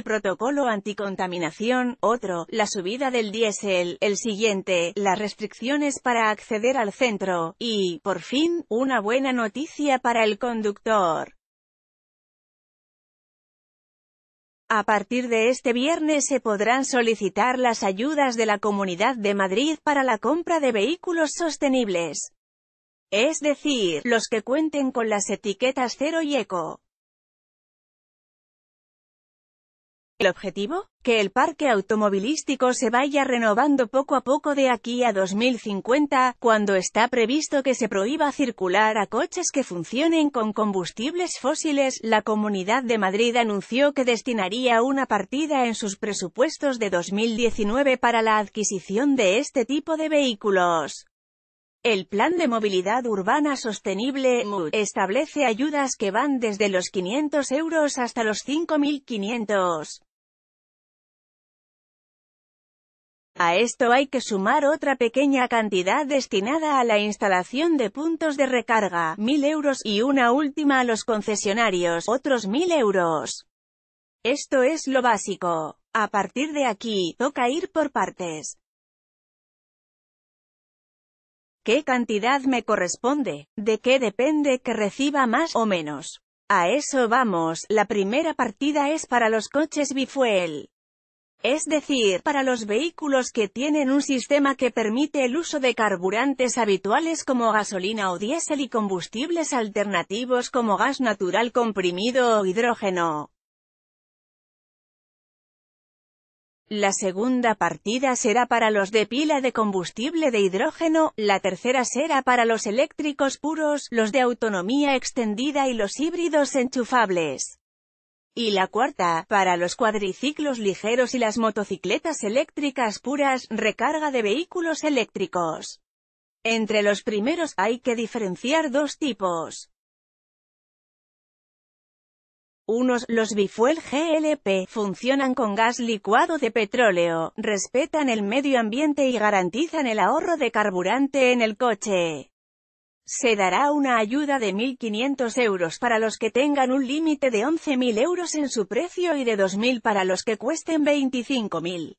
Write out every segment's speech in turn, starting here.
el protocolo anticontaminación, otro, la subida del diésel, el siguiente, las restricciones para acceder al centro, y, por fin, una buena noticia para el conductor. A partir de este viernes se podrán solicitar las ayudas de la Comunidad de Madrid para la compra de vehículos sostenibles. Es decir, los que cuenten con las etiquetas cero y eco. El objetivo, que el parque automovilístico se vaya renovando poco a poco de aquí a 2050, cuando está previsto que se prohíba circular a coches que funcionen con combustibles fósiles, la Comunidad de Madrid anunció que destinaría una partida en sus presupuestos de 2019 para la adquisición de este tipo de vehículos. El Plan de Movilidad Urbana Sostenible MUD, establece ayudas que van desde los 500 euros hasta los 5.500. A esto hay que sumar otra pequeña cantidad destinada a la instalación de puntos de recarga, mil euros, y una última a los concesionarios, otros 1.000 euros. Esto es lo básico. A partir de aquí, toca ir por partes. ¿Qué cantidad me corresponde? ¿De qué depende que reciba más o menos? A eso vamos, la primera partida es para los coches bifuel. Es decir, para los vehículos que tienen un sistema que permite el uso de carburantes habituales como gasolina o diésel y combustibles alternativos como gas natural comprimido o hidrógeno. La segunda partida será para los de pila de combustible de hidrógeno, la tercera será para los eléctricos puros, los de autonomía extendida y los híbridos enchufables y la cuarta, para los cuadriciclos ligeros y las motocicletas eléctricas puras, recarga de vehículos eléctricos. Entre los primeros hay que diferenciar dos tipos. Unos, los bifuel GLP, funcionan con gas licuado de petróleo, respetan el medio ambiente y garantizan el ahorro de carburante en el coche se dará una ayuda de 1.500 euros para los que tengan un límite de 11.000 euros en su precio y de 2.000 para los que cuesten 25.000.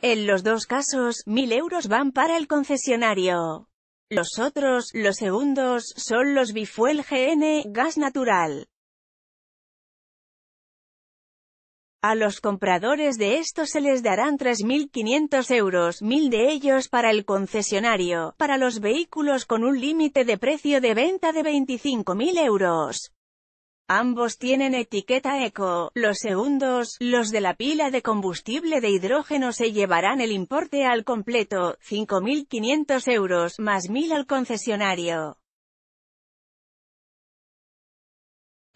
En los dos casos, 1.000 euros van para el concesionario. Los otros, los segundos, son los Bifuel GN, gas natural. A los compradores de estos se les darán 3.500 euros, 1.000 de ellos para el concesionario, para los vehículos con un límite de precio de venta de 25.000 euros. Ambos tienen etiqueta eco, los segundos, los de la pila de combustible de hidrógeno se llevarán el importe al completo, 5.500 euros, más 1.000 al concesionario.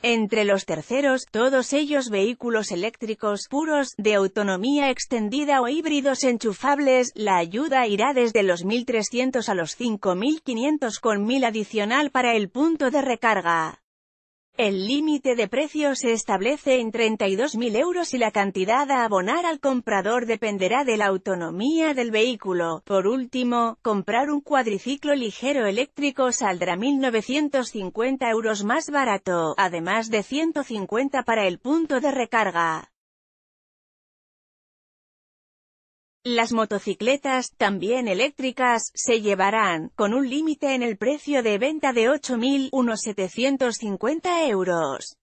Entre los terceros, todos ellos vehículos eléctricos puros, de autonomía extendida o híbridos enchufables, la ayuda irá desde los 1.300 a los 5.500 con 1.000 adicional para el punto de recarga. El límite de precio se establece en 32.000 euros y la cantidad a abonar al comprador dependerá de la autonomía del vehículo. Por último, comprar un cuadriciclo ligero eléctrico saldrá 1.950 euros más barato, además de 150 para el punto de recarga. Las motocicletas, también eléctricas, se llevarán, con un límite en el precio de venta de 8.000, unos 750 euros.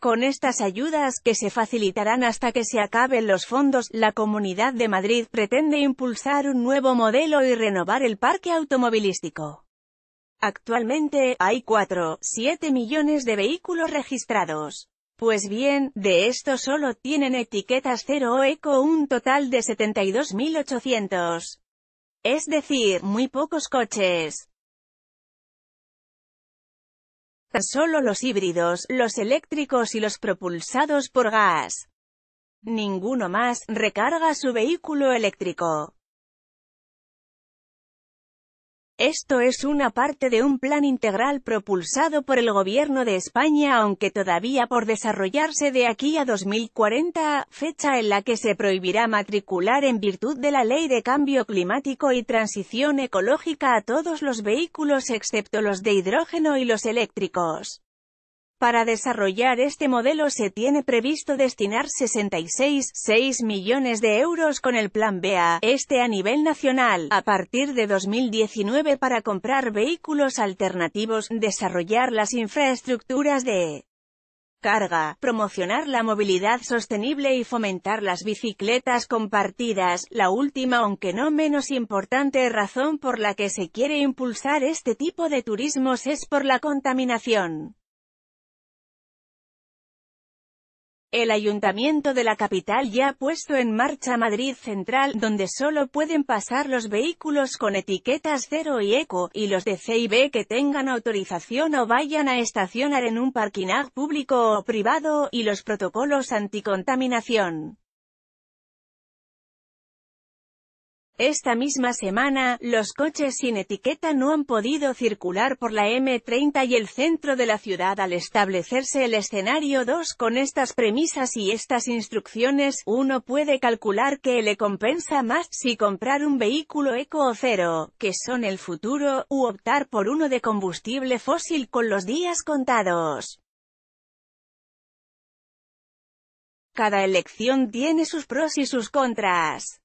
Con estas ayudas, que se facilitarán hasta que se acaben los fondos, la Comunidad de Madrid pretende impulsar un nuevo modelo y renovar el parque automovilístico. Actualmente, hay 4,7 millones de vehículos registrados. Pues bien, de esto solo tienen etiquetas cero o eco un total de 72.800. Es decir, muy pocos coches. Tan solo los híbridos, los eléctricos y los propulsados por gas. Ninguno más, recarga su vehículo eléctrico. Esto es una parte de un plan integral propulsado por el Gobierno de España aunque todavía por desarrollarse de aquí a 2040, fecha en la que se prohibirá matricular en virtud de la Ley de Cambio Climático y Transición Ecológica a todos los vehículos excepto los de hidrógeno y los eléctricos. Para desarrollar este modelo se tiene previsto destinar 66,6 millones de euros con el Plan BEA, este a nivel nacional, a partir de 2019 para comprar vehículos alternativos, desarrollar las infraestructuras de carga, promocionar la movilidad sostenible y fomentar las bicicletas compartidas, la última aunque no menos importante razón por la que se quiere impulsar este tipo de turismos es por la contaminación. El ayuntamiento de la capital ya ha puesto en marcha Madrid Central, donde solo pueden pasar los vehículos con etiquetas cero y eco, y los de CIB que tengan autorización o vayan a estacionar en un parking público o privado, y los protocolos anticontaminación. Esta misma semana, los coches sin etiqueta no han podido circular por la M30 y el centro de la ciudad al establecerse el escenario 2 con estas premisas y estas instrucciones, uno puede calcular que le compensa más si comprar un vehículo eco o cero, que son el futuro, u optar por uno de combustible fósil con los días contados. Cada elección tiene sus pros y sus contras.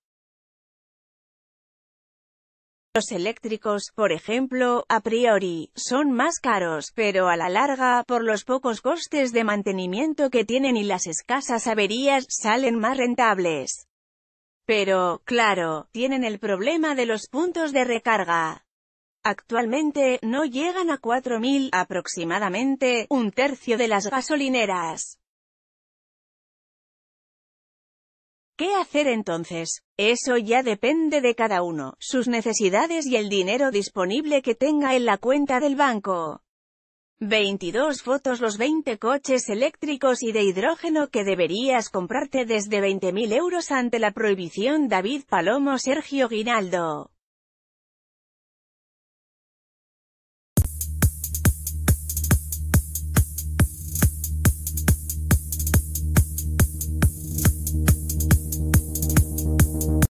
Los eléctricos, por ejemplo, a priori, son más caros, pero a la larga, por los pocos costes de mantenimiento que tienen y las escasas averías, salen más rentables. Pero, claro, tienen el problema de los puntos de recarga. Actualmente, no llegan a 4.000, aproximadamente, un tercio de las gasolineras. ¿Qué hacer entonces? Eso ya depende de cada uno, sus necesidades y el dinero disponible que tenga en la cuenta del banco. 22 fotos Los 20 coches eléctricos y de hidrógeno que deberías comprarte desde 20.000 euros ante la prohibición David Palomo Sergio Guinaldo